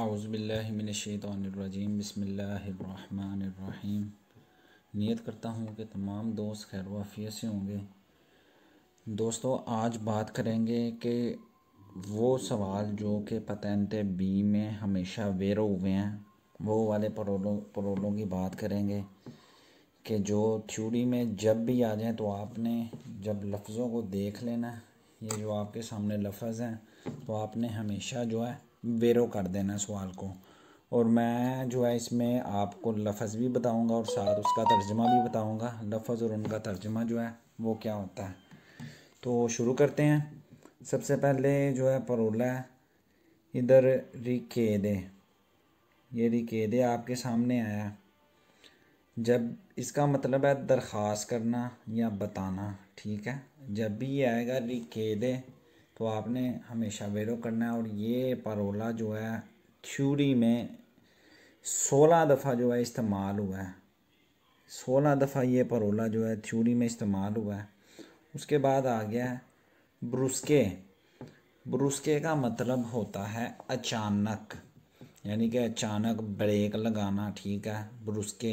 आउज़बिल्लिमिनशैतरजीम बसमीम नियत करता हूँ कि तमाम दोस्त खैर वाफियत से होंगे दोस्तों आज बात करेंगे कि वो सवाल जो कि पतेंट बी में हमेशा वेरो हुए हैं वो वाले परोलों परोलों की बात करेंगे कि जो थ्यूरी में जब भी आ जाए तो आपने जब लफ्ज़ों को देख लेना ये जो आपके सामने लफज हैं तो आपने हमेशा जो है वेरो कर देना सवाल को और मैं जो है इसमें आपको लफ्ज़ भी बताऊंगा और साथ उसका तर्जमा भी बताऊंगा लफ्ज़ और उनका तर्जमा जो है वो क्या होता है तो शुरू करते हैं सबसे पहले जो है परोला है इधर रिकेदे ये रिकेदे आपके सामने आया जब इसका मतलब है दरख्वास्त करना या बताना ठीक है जब भी ये आएगा रिकेदे तो आपने हमेशा वेरो करना है और ये परोला जो है थ्यूरी में सोलह दफ़ा जो है इस्तेमाल हुआ है सोलह दफ़ा ये परोला जो है थ्यूरी में इस्तेमाल हुआ है उसके बाद आ गया है ब्रुस्के ब्रुस्के का मतलब होता है अचानक यानी कि अचानक ब्रेक लगाना ठीक है ब्रुस्के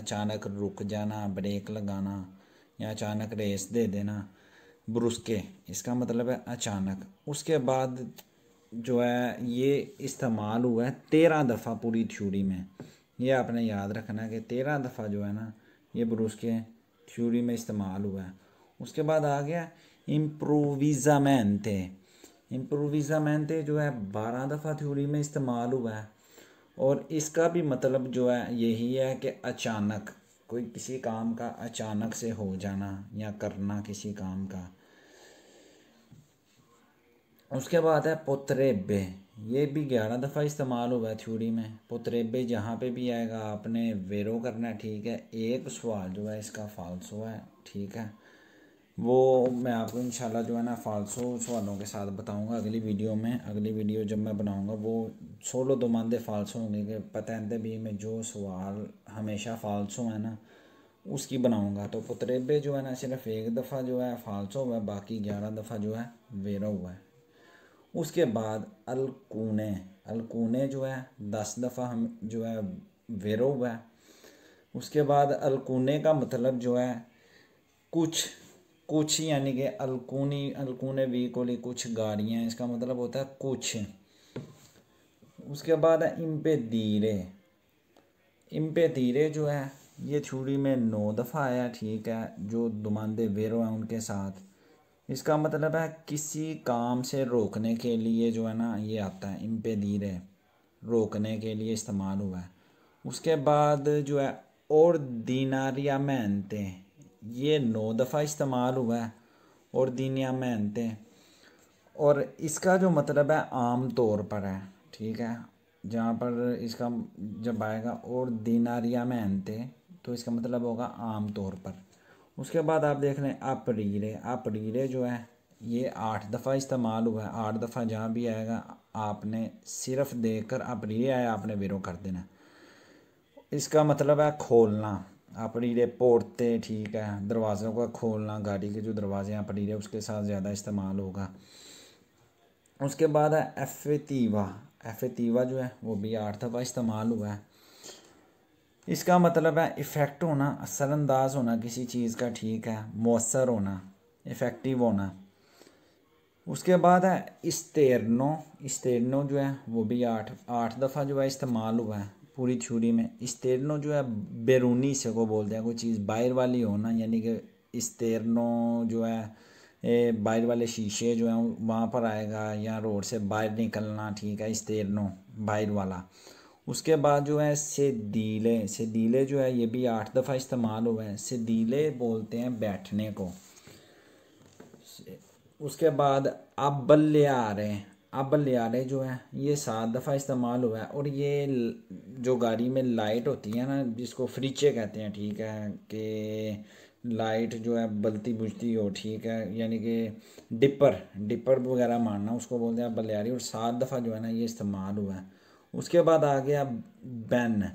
अचानक रुक जाना ब्रेक लगाना या अचानक रेस दे देना ब्रुस्के इसका मतलब है अचानक उसके बाद जो है ये इस्तेमाल हुआ है तेरह दफ़ा पूरी थ्योरी में ये आपने याद रखना है कि तेरह दफ़ा जो है ना ये ब्रुस्के थ्योरी में इस्तेमाल हुआ है उसके बाद आ गया इम्प्रोविज़ामेंते इम्प्रोविज़ामेंते जो है बारह दफ़ा थ्योरी में इस्तेमाल हुआ है और इसका भी मतलब जो है यही है कि अचानक कोई किसी काम का अचानक से हो जाना या करना किसी काम का उसके बाद है पुतरेबे ये भी ग्यारह दफ़ा इस्तेमाल हुआ है थ्यूरी में पुतरेबे जहाँ पे भी आएगा आपने वेरो करना है ठीक है एक सवाल जो है इसका फालसो है ठीक है वो मैं आपको शाला जो है ना फालसो सवालों के साथ बताऊंगा अगली वीडियो में अगली वीडियो जब मैं बनाऊंगा वो सोलो दो दोमानदे फालसो होंगे कि पतंदे भी में जो सवाल हमेशा फालसो है ना उसकी बनाऊंगा तो पुतरेबे जो है ना सिर्फ एक दफ़ा जो है फालसो हुआ है बाकी ग्यारह दफ़ा जो है वेरा हुआ है उसके बाद अलकूने अलकूने जो है दस दफ़ा हम जो है वेरा हुआ है उसके बाद अलकूने का मतलब जो है कुछ कुछ यानी कि अलकूनी अलकून को ली कुछ गाड़ियाँ इसका मतलब होता है कुछ उसके बाद है इम्पे धीरे इम्पे धीरे जो है ये थ्यूरी में नौ दफ़ा आया ठीक है जो दुमांदे वेरो हैं उनके साथ इसका मतलब है किसी काम से रोकने के लिए जो है ना ये आता है इम्पे धीरे रोकने के लिए इस्तेमाल हुआ है उसके बाद जो है और दीनारिया मेहनतें ये नौ दफ़ा इस्तेमाल हुआ है और दीनिया मेहनते और इसका जो मतलब है आम तौर पर है ठीक है जहाँ पर इसका जब आएगा और दिनारिया मेहनते तो इसका मतलब होगा आम तौर पर उसके बाद आप देख लें अपरीरे अपरीरे जो है ये आठ दफ़ा इस्तेमाल हुआ है आठ दफ़ा जहाँ भी आएगा आपने सिर्फ देख कर अपरीरे आया आपने विरो कर देना इसका मतलब है खोलना अपनी रे पोर्टें ठीक है दरवाज़ों का खोलना गाड़ी के जो दरवाजे हैं अपनी रे उसके साथ ज़्यादा इस्तेमाल होगा उसके बाद है एफ तीवा एफ तीवा जो है वो भी आठ दफ़ा इस्तेमाल हुआ है इसका मतलब है इफ़ेक्ट होना असरअंदाज होना किसी चीज़ का ठीक है मौसर होना इफ़ेक्टिव होना उसके बाद है इस्तेरनो इस्तेरनो जो है वो भी आठ आठ दफ़ा जो है इस्तेमाल हुआ है पूरी छुरी में स्टेरनो जो है बैरूनी से को बोलते हैं कोई चीज़ बाहर वाली हो ना यानी कि स्टेरनो जो है बाहर वाले शीशे जो हैं वहाँ पर आएगा या रोड से बाहर निकलना ठीक है स्टेरनो बाहर वाला उसके बाद जो है से दीले जो है ये भी आठ दफ़ा इस्तेमाल हुआ है दीले बोलते हैं बैठने को उसके बाद अब बल्ले आ रहे हैं अब लियारे जो है ये सात दफ़ा इस्तेमाल हुआ है और ये जो गाड़ी में लाइट होती है ना जिसको फ्रीचे कहते हैं ठीक है कि लाइट जो है बलती बुझती हो ठीक है यानी कि डिपर डिपर वगैरह मारना उसको बोलते हैं बलियारी और सात दफ़ा जो है ना ये इस्तेमाल हुआ है उसके बाद आ गया बैन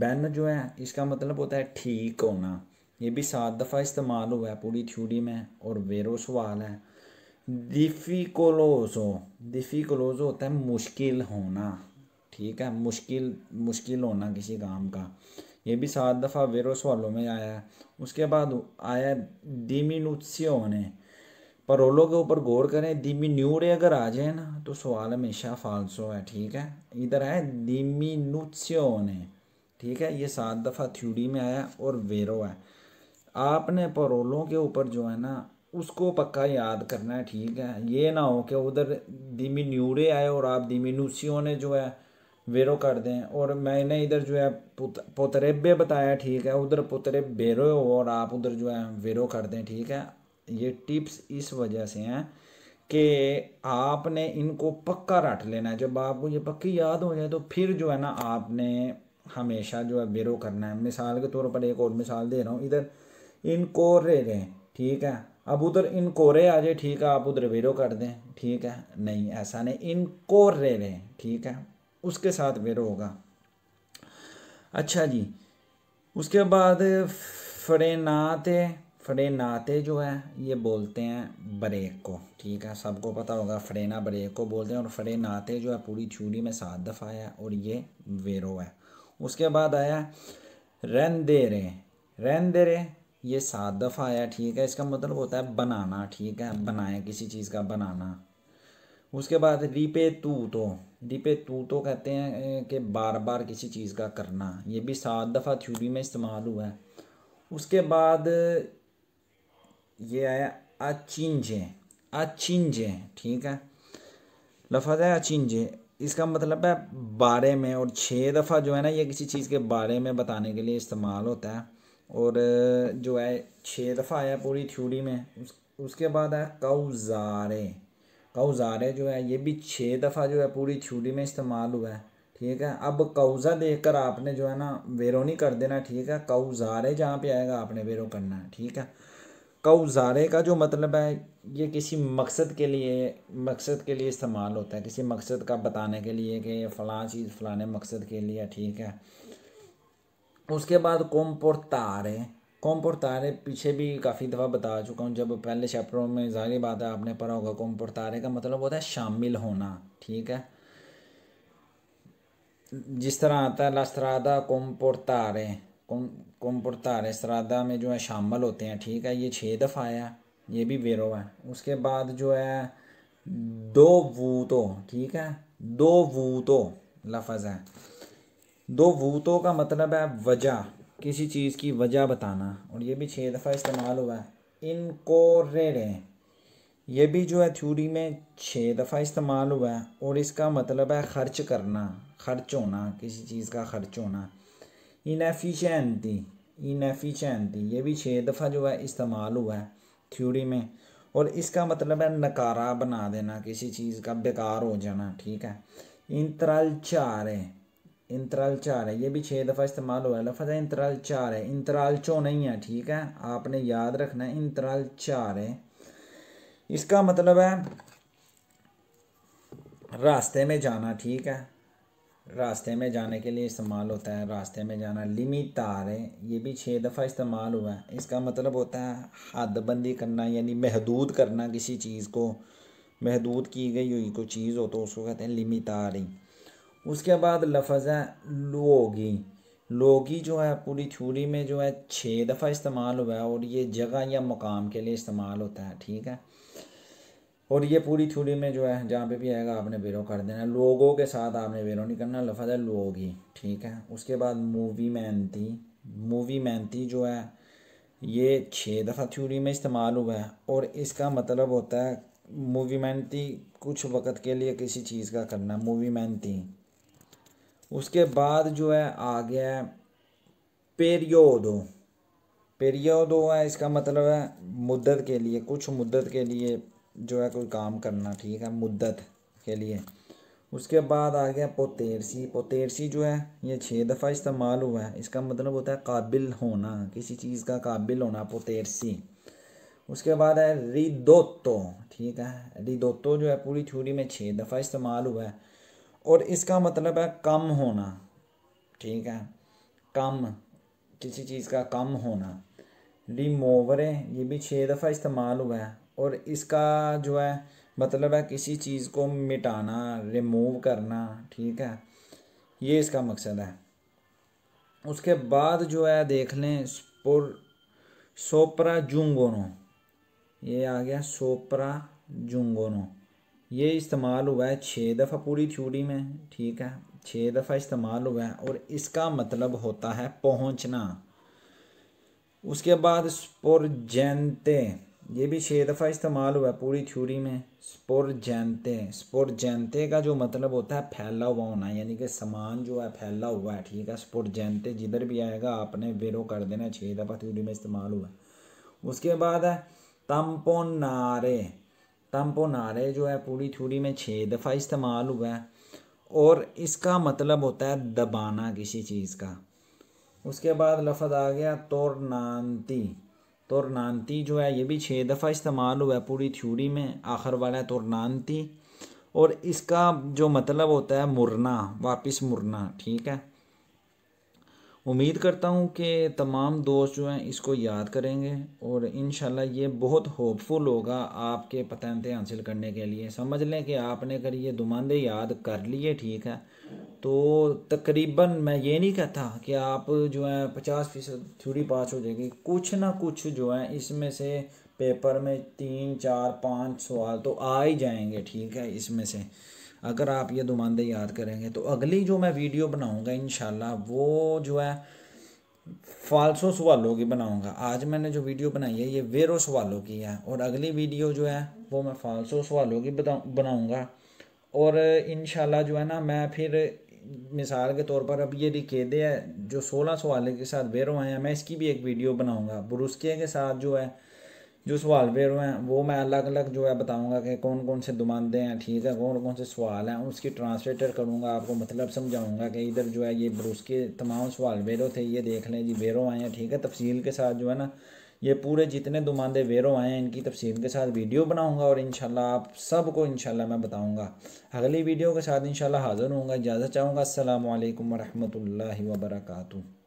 बैन जो है इसका मतलब होता है ठीक होना ये भी सात दफ़ा इस्तेमाल हुआ है पूरी थ्यूरी में और वेरो सवाल है डिफिकोलोजो डिफिकोलोजो होता है मुश्किल होना ठीक है मुश्किल मुश्किल होना किसी काम का ये भी सात दफ़ा वेरोस वालों में आया है उसके बाद आया डिमिनुसियोने परोलों के ऊपर गौर करें डिमिन्यूरे अगर आ जाए ना तो सवाल हमेशा फालसो है ठीक है इधर है डिमिनुसियोने ठीक है ये सात दफ़ा थ्यूरी में आया और वेरो है आपने परोलों के ऊपर जो है ना उसको पक्का याद करना है ठीक है ये ना हो कि उधर धीमी न्यूरे आए और आप धीमी नूसियों ने जो है वेरो कर दें और मैंने इधर जो है पुत पोतरेबे बताया ठीक है उधर पोतरे बेरो और आप उधर जो है वेरो कर दें ठीक है ये टिप्स इस वजह से हैं कि आपने इनको पक्का रट लेना है जब आपको ये पक्की याद हो जाए तो फिर जो है ना आपने हमेशा जो है वेरो करना है मिसाल के तौर पर एक और मिसाल दे रहा हूँ इधर इनको रे रहे ठीक है अब उधर इन कोरे आ जाए ठीक है आप उधर वेरो कर दें ठीक है नहीं ऐसा नहीं इन कोरे लें ठीक है उसके साथ वेरो होगा अच्छा जी उसके बाद फड़े फड़े फ्रेनाते जो है ये बोलते हैं ब्रेक को ठीक है सबको पता होगा फ्रेना ब्रेक को बोलते हैं और फ्रेनाते जो है पूरी थ्यूरी में सात दफ़ा आया और ये वेरो है उसके बाद आया रन दे रन दे ये सात दफ़ा आया ठीक है इसका मतलब होता है बनाना ठीक है बनाए किसी चीज़ का बनाना उसके बाद रिपे तू तो रिपे तू तो कहते हैं कि बार बार किसी चीज़ का करना ये भी सात दफ़ा थ्यूरी में इस्तेमाल हुआ है उसके बाद ये आया अचिंजे अचिंजे ठीक है लफज है अचिंजे इसका मतलब है बारे में और छः दफ़ा जो है ना ये किसी चीज़ के बारे में बताने के लिए इस्तेमाल होता है और जो है छः दफ़ा आया पूरी थ्योरी में उस, उसके बाद आया काउजारे ज़ारे जो है ये भी छः दफ़ा जो है पूरी थ्योरी में इस्तेमाल हुआ है ठीक है अब कौज़ा देख कर आपने जो है ना वेरो नहीं कर देना ठीक है कौज़ारे जहाँ पे आएगा आपने वेरो करना है ठीक है कौज़ारे का जो मतलब है ये किसी मकसद के लिए मकसद के लिए इस्तेमाल होता है किसी मकसद का बताने के लिए कि फ़लाँ चीज़ फलाने मकसद के लिए ठीक है उसके बाद कॉम्पोर्टारे कॉम्पोर्टारे पीछे भी काफ़ी दफ़ा बता चुका हूँ जब पहले चैप्टरों में जारी बात है आपने पढ़ा होगा कॉम्पोर्टारे का मतलब होता है शामिल होना ठीक है जिस तरह आता है लस्त्रादा कॉम्पोर्टारे कॉम्पोर्टारे सरादा में जो है शामिल होते हैं ठीक है ये छः दफ़ा आया ये भी वेरो है उसके बाद जो है दो वूतो ठीक है दो वूतो लफज है दो भूतों का मतलब है वजह किसी चीज़ की वजह बताना और ये भी छः दफ़ा इस्तेमाल हुआ है इनको रेड़े ये भी जो है थ्योरी में छः दफ़ा इस्तेमाल हुआ है और इसका मतलब है खर्च करना खर्च होना किसी चीज़ का खर्च होना इनफिशेंटी इनफिशेंटी ये भी छः दफ़ा जो है इस्तेमाल हुआ है थ्योरी में और इसका मतलब है नकारा बना देना किसी चीज़ का बेकार हो जाना ठीक है इंतरल चारे इंतराल चार है ये भी छः दफ़ा इस्तेमाल हुआ है लफज है इंतराल चार है इंतराल चो नहीं है ठीक है आपने याद रखना है इंतराल चार है इसका मतलब है रास्ते में जाना ठीक है रास्ते में जाने के लिए इस्तेमाल होता है रास्ते में जाना लिमी तार है ये भी छः दफ़ा इस्तेमाल हुआ है इसका मतलब होता है हदबंदी करना यानी महदूद करना किसी चीज़ को महदूद की गई हुई कोई चीज़ हो तो उसको कहते हैं लिमी तारी उसके बाद लफज है लोगी लोगी जो है पूरी थ्योरी में जो है छः दफ़ा इस्तेमाल हुआ है और ये जगह या मकाम के लिए इस्तेमाल होता है ठीक है और ये पूरी थ्योरी में जो है जहाँ पे भी आएगा आपने बेरो कर देना लोगों के साथ आपने बेरो नहीं करना लफज है लोगी ठीक है उसके बाद मूवी मेहनती मूवी मेहनती जो है ये छः दफ़ा थ्योरी में इस्तेमाल हुआ है और इसका मतलब होता है मूवी मेहनती कुछ वक्त के लिए किसी चीज़ का करना मूवी मेहनती उसके बाद जो है आ गया पेरियोडो पेरियोडो है इसका मतलब है मुद्दत के लिए कुछ मुद्दत के लिए जो है कोई काम करना ठीक है मुद्दत के लिए उसके बाद आ गया पोतेरसी पोतेरसी जो है ये छः दफ़ा इस्तेमाल हुआ है इसका मतलब होता है काबिल होना किसी चीज़ का काबिल होना पोतेरसी उसके बाद है रिदोतो ठीक है रिदोतो जो है पूरी थ्योरी में छः दफ़ा इस्तेमाल हुआ है और इसका मतलब है कम होना ठीक है कम किसी चीज़ का कम होना रिमोवर है ये भी छः दफ़ा इस्तेमाल हुआ है और इसका जो है मतलब है किसी चीज़ को मिटाना रिमूव करना ठीक है ये इसका मकसद है उसके बाद जो है देख लें स्पोर सोपरा जुंगोनो ये आ गया सोपरा जुंगोनो ये इस्तेमाल हुआ है छः दफ़ा पूरी थ्योरी में ठीक है छः दफ़ा इस्तेमाल हुआ है और इसका मतलब होता है पहुंचना उसके बाद स्पोरजेंते ये भी छः दफ़ा इस्तेमाल हुआ है पूरी थ्योरी में स्पोरजेंते स्पोरजेंते का जो मतलब होता है फैला हुआ होना यानी कि सामान जो है फैला हुआ है ठीक है स्पोरजेंते जिधर भी आएगा आपने वेरो कर देना छः दफ़ा थ्योरी में इस्तेमाल हुआ है उसके बाद है तम्पोनारे तम्पोनारे जो है पूरी थ्योरी में छः दफ़ा इस्तेमाल हुआ है और इसका मतलब होता है दबाना किसी चीज़ का उसके बाद लफज आ गया तोरनानती तोरनानती जो है ये भी छः दफ़ा इस्तेमाल हुआ है पूरी थ्योरी में आखिर वाला है तोरनानती और इसका जो मतलब होता है मुरना वापस मुरना ठीक है उम्मीद करता हूँ कि तमाम दोस्त जो हैं इसको याद करेंगे और इन ये बहुत होपफुल होगा आपके पतंते हासिल करने के लिए समझ लें कि आपने अगर ये दुमांदे याद कर लिए ठीक है तो तकरीबन मैं ये नहीं कहता कि आप जो है पचास फीसद थ्यूरी पास हो जाएगी कुछ ना कुछ जो है इसमें से पेपर में तीन चार पाँच सवाल तो आ ही जाएंगे ठीक है इसमें से अगर आप ये दुमानदे याद करेंगे तो अगली जो मैं वीडियो बनाऊँगा इन वो जो है फालसो सवालों की बनाऊंगा आज मैंने जो वीडियो बनाई है ये वेरो सवालों की है और अगली वीडियो जो है वो मैं फालसो सवालों की बनाऊंगा और इन जो है ना मैं फिर मिसाल के तौर पर अब ये रिकेदे है जो सोलह सवाल के साथ वेरो हैं मैं इसकी भी एक वीडियो बनाऊँगा बुरुस्के के साथ जो है जो सवाल पेपर हैं वो मैं अलग अलग जो है बताऊंगा कि कौन कौन से दुमानदे हैं ठीक है कौन कौन से सवाल हैं उसकी ट्रांसलेटर करूंगा आपको मतलब समझाऊंगा कि इधर जो है ये ब्रूस के तमाम सवाल वेरो थे ये देख लें जी वेरो आए हैं ठीक है तफसील के साथ जो है ना ये पूरे जितने दुमानदे वेरो आए हैं इनकी तफसील के साथ वीडियो बनाऊँगा और इन आप सबको इनशाला मैं बताऊँगा अगली वीडियो के साथ इनशाला हाज़िर हूँगा इजाज़त चाहूँगा असल वरहमल वर्का